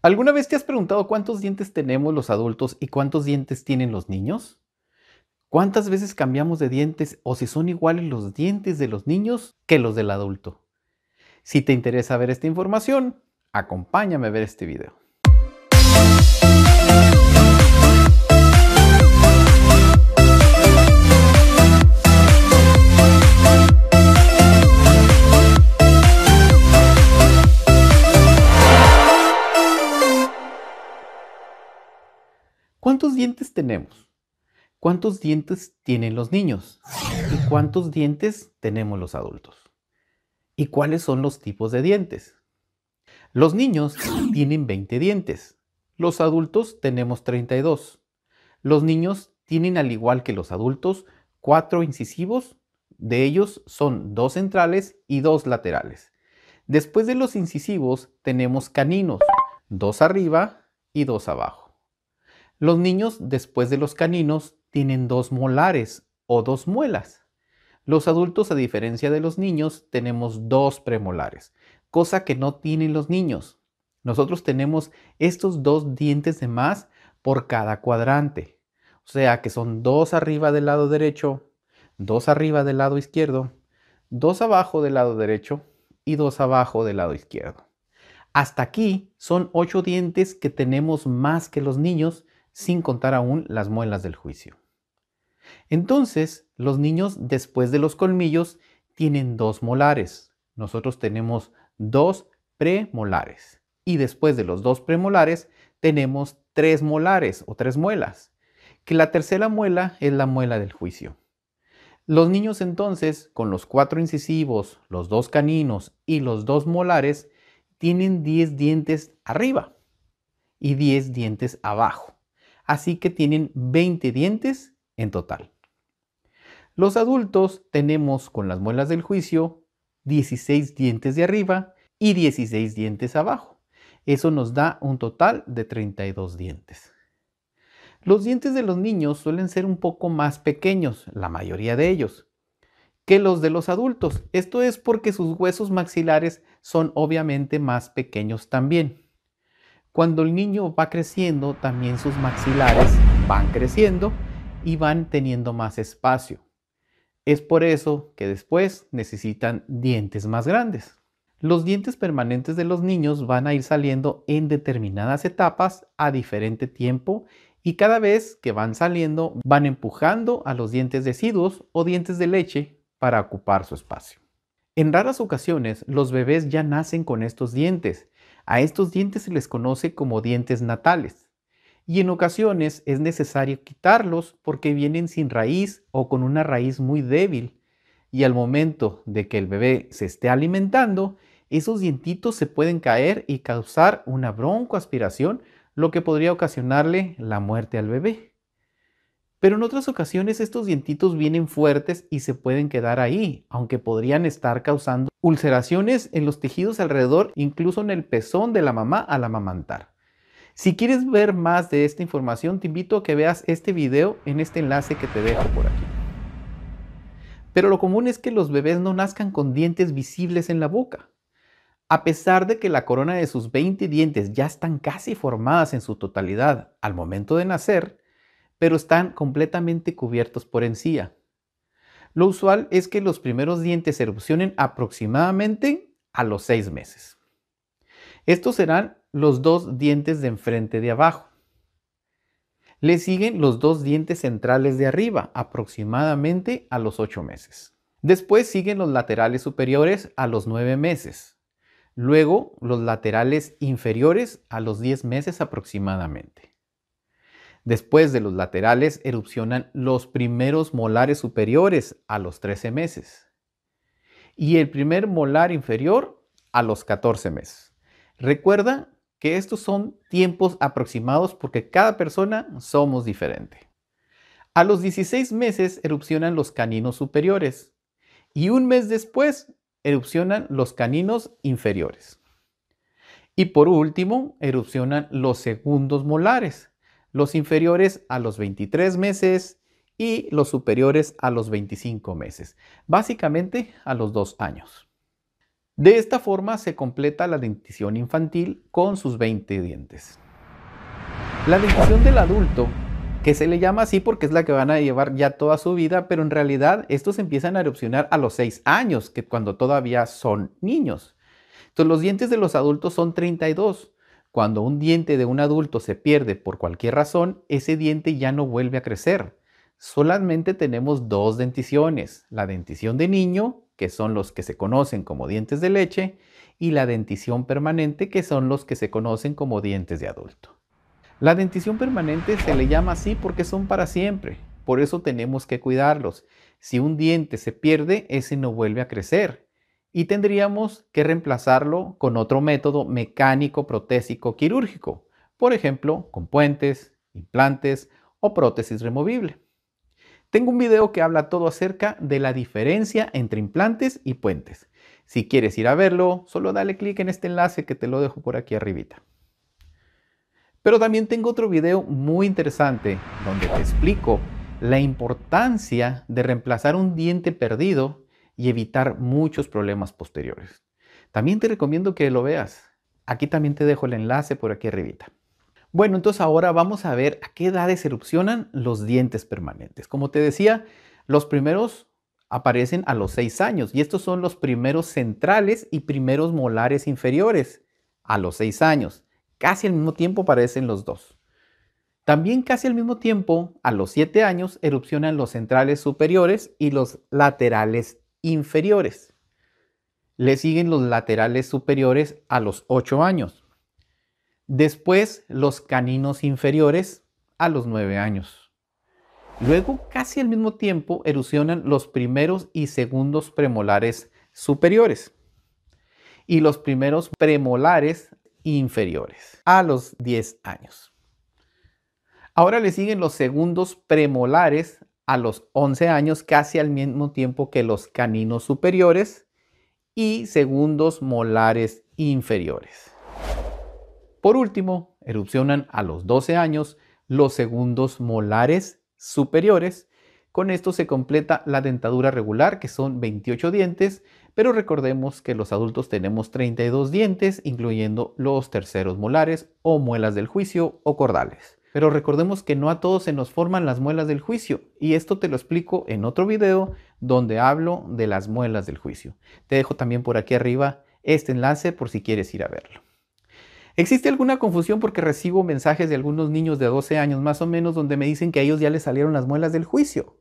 ¿Alguna vez te has preguntado cuántos dientes tenemos los adultos y cuántos dientes tienen los niños? ¿Cuántas veces cambiamos de dientes o si son iguales los dientes de los niños que los del adulto? Si te interesa ver esta información, acompáñame a ver este video. tenemos? ¿Cuántos dientes tienen los niños? ¿Y cuántos dientes tenemos los adultos? ¿Y cuáles son los tipos de dientes? Los niños tienen 20 dientes. Los adultos tenemos 32. Los niños tienen, al igual que los adultos, cuatro incisivos. De ellos son dos centrales y dos laterales. Después de los incisivos tenemos caninos, dos arriba y dos abajo. Los niños, después de los caninos, tienen dos molares o dos muelas. Los adultos, a diferencia de los niños, tenemos dos premolares, cosa que no tienen los niños. Nosotros tenemos estos dos dientes de más por cada cuadrante. O sea que son dos arriba del lado derecho, dos arriba del lado izquierdo, dos abajo del lado derecho y dos abajo del lado izquierdo. Hasta aquí son ocho dientes que tenemos más que los niños sin contar aún las muelas del juicio. Entonces, los niños después de los colmillos tienen dos molares. Nosotros tenemos dos premolares. Y después de los dos premolares tenemos tres molares o tres muelas, que la tercera muela es la muela del juicio. Los niños entonces, con los cuatro incisivos, los dos caninos y los dos molares, tienen 10 dientes arriba y 10 dientes abajo así que tienen 20 dientes en total. Los adultos tenemos con las muelas del juicio 16 dientes de arriba y 16 dientes abajo. Eso nos da un total de 32 dientes. Los dientes de los niños suelen ser un poco más pequeños, la mayoría de ellos, que los de los adultos. Esto es porque sus huesos maxilares son obviamente más pequeños también. Cuando el niño va creciendo, también sus maxilares van creciendo y van teniendo más espacio. Es por eso que después necesitan dientes más grandes. Los dientes permanentes de los niños van a ir saliendo en determinadas etapas a diferente tiempo y cada vez que van saliendo van empujando a los dientes deciduos o dientes de leche para ocupar su espacio. En raras ocasiones los bebés ya nacen con estos dientes a estos dientes se les conoce como dientes natales y en ocasiones es necesario quitarlos porque vienen sin raíz o con una raíz muy débil y al momento de que el bebé se esté alimentando, esos dientitos se pueden caer y causar una broncoaspiración, lo que podría ocasionarle la muerte al bebé. Pero en otras ocasiones estos dientitos vienen fuertes y se pueden quedar ahí, aunque podrían estar causando ulceraciones en los tejidos alrededor, incluso en el pezón de la mamá al amamantar. Si quieres ver más de esta información, te invito a que veas este video en este enlace que te dejo por aquí. Pero lo común es que los bebés no nazcan con dientes visibles en la boca. A pesar de que la corona de sus 20 dientes ya están casi formadas en su totalidad al momento de nacer, pero están completamente cubiertos por encía. Lo usual es que los primeros dientes erupcionen aproximadamente a los 6 meses. Estos serán los dos dientes de enfrente de abajo. Le siguen los dos dientes centrales de arriba, aproximadamente a los 8 meses. Después siguen los laterales superiores a los 9 meses. Luego los laterales inferiores a los 10 meses aproximadamente. Después de los laterales erupcionan los primeros molares superiores a los 13 meses y el primer molar inferior a los 14 meses. Recuerda que estos son tiempos aproximados porque cada persona somos diferente. A los 16 meses erupcionan los caninos superiores y un mes después erupcionan los caninos inferiores. Y por último, erupcionan los segundos molares, los inferiores a los 23 meses y los superiores a los 25 meses, básicamente a los 2 años. De esta forma se completa la dentición infantil con sus 20 dientes. La dentición del adulto, que se le llama así porque es la que van a llevar ya toda su vida, pero en realidad estos empiezan a erupcionar a los 6 años, que cuando todavía son niños. Entonces los dientes de los adultos son 32, cuando un diente de un adulto se pierde por cualquier razón, ese diente ya no vuelve a crecer. Solamente tenemos dos denticiones, la dentición de niño, que son los que se conocen como dientes de leche, y la dentición permanente, que son los que se conocen como dientes de adulto. La dentición permanente se le llama así porque son para siempre, por eso tenemos que cuidarlos. Si un diente se pierde, ese no vuelve a crecer y tendríamos que reemplazarlo con otro método mecánico protésico quirúrgico, por ejemplo, con puentes, implantes o prótesis removible. Tengo un video que habla todo acerca de la diferencia entre implantes y puentes. Si quieres ir a verlo, solo dale clic en este enlace que te lo dejo por aquí arribita. Pero también tengo otro video muy interesante donde te explico la importancia de reemplazar un diente perdido y evitar muchos problemas posteriores. También te recomiendo que lo veas. Aquí también te dejo el enlace por aquí arribita. Bueno, entonces ahora vamos a ver a qué edades erupcionan los dientes permanentes. Como te decía, los primeros aparecen a los 6 años y estos son los primeros centrales y primeros molares inferiores a los 6 años. Casi al mismo tiempo aparecen los dos. También casi al mismo tiempo, a los 7 años, erupcionan los centrales superiores y los laterales inferiores. Le siguen los laterales superiores a los 8 años. Después los caninos inferiores a los 9 años. Luego, casi al mismo tiempo, erosionan los primeros y segundos premolares superiores y los primeros premolares inferiores a los 10 años. Ahora le siguen los segundos premolares a los 11 años, casi al mismo tiempo que los caninos superiores y segundos molares inferiores. Por último, erupcionan a los 12 años los segundos molares superiores. Con esto se completa la dentadura regular, que son 28 dientes, pero recordemos que los adultos tenemos 32 dientes, incluyendo los terceros molares o muelas del juicio o cordales. Pero recordemos que no a todos se nos forman las muelas del juicio y esto te lo explico en otro video donde hablo de las muelas del juicio. Te dejo también por aquí arriba este enlace por si quieres ir a verlo. Existe alguna confusión porque recibo mensajes de algunos niños de 12 años más o menos donde me dicen que a ellos ya les salieron las muelas del juicio.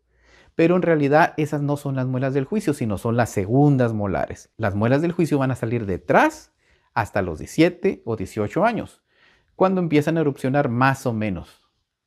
Pero en realidad esas no son las muelas del juicio, sino son las segundas molares. Las muelas del juicio van a salir detrás hasta los 17 o 18 años cuando empiezan a erupcionar más o menos.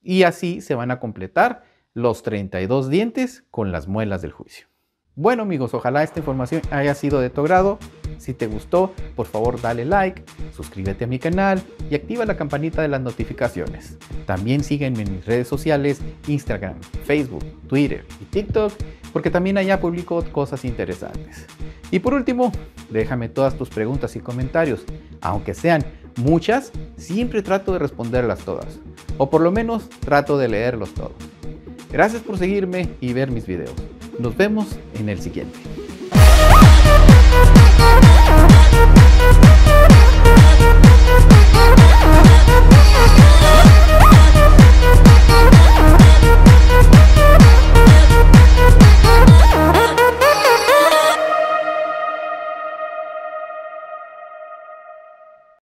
Y así se van a completar los 32 dientes con las muelas del juicio. Bueno amigos, ojalá esta información haya sido de tu grado. Si te gustó, por favor dale like, suscríbete a mi canal y activa la campanita de las notificaciones. También sígueme en mis redes sociales, Instagram, Facebook, Twitter y TikTok, porque también allá publico cosas interesantes. Y por último, déjame todas tus preguntas y comentarios, aunque sean muchas, siempre trato de responderlas todas, o por lo menos trato de leerlos todos. Gracias por seguirme y ver mis videos. Nos vemos en el siguiente.